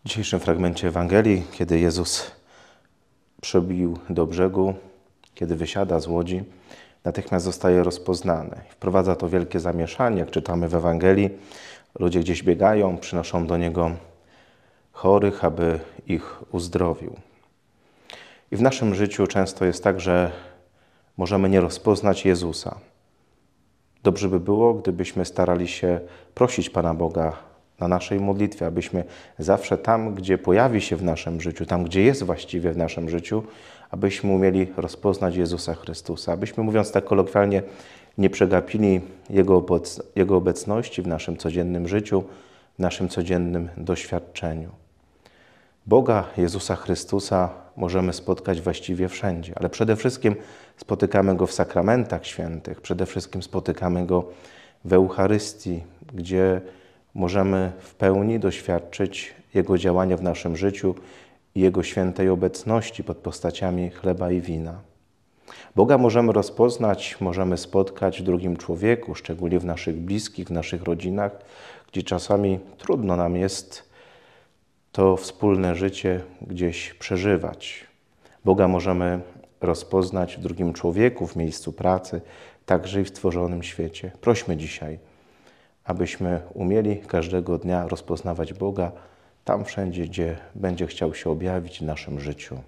W dzisiejszym fragmencie Ewangelii, kiedy Jezus przebił do brzegu, kiedy wysiada z łodzi, natychmiast zostaje rozpoznany. Wprowadza to wielkie zamieszanie, jak czytamy w Ewangelii. Ludzie gdzieś biegają, przynoszą do Niego chorych, aby ich uzdrowił. I w naszym życiu często jest tak, że możemy nie rozpoznać Jezusa. Dobrze by było, gdybyśmy starali się prosić Pana Boga na naszej modlitwie, abyśmy zawsze tam, gdzie pojawi się w naszym życiu, tam, gdzie jest właściwie w naszym życiu, abyśmy umieli rozpoznać Jezusa Chrystusa, abyśmy, mówiąc tak kolokwialnie, nie przegapili Jego, Jego obecności w naszym codziennym życiu, w naszym codziennym doświadczeniu. Boga Jezusa Chrystusa możemy spotkać właściwie wszędzie, ale przede wszystkim spotykamy Go w sakramentach świętych, przede wszystkim spotykamy Go w Eucharystii, gdzie możemy w pełni doświadczyć Jego działania w naszym życiu i Jego świętej obecności pod postaciami chleba i wina. Boga możemy rozpoznać, możemy spotkać w drugim człowieku, szczególnie w naszych bliskich, w naszych rodzinach, gdzie czasami trudno nam jest to wspólne życie gdzieś przeżywać. Boga możemy rozpoznać w drugim człowieku, w miejscu pracy, także i w stworzonym świecie. Prośmy dzisiaj abyśmy umieli każdego dnia rozpoznawać Boga tam wszędzie, gdzie będzie chciał się objawić w naszym życiu.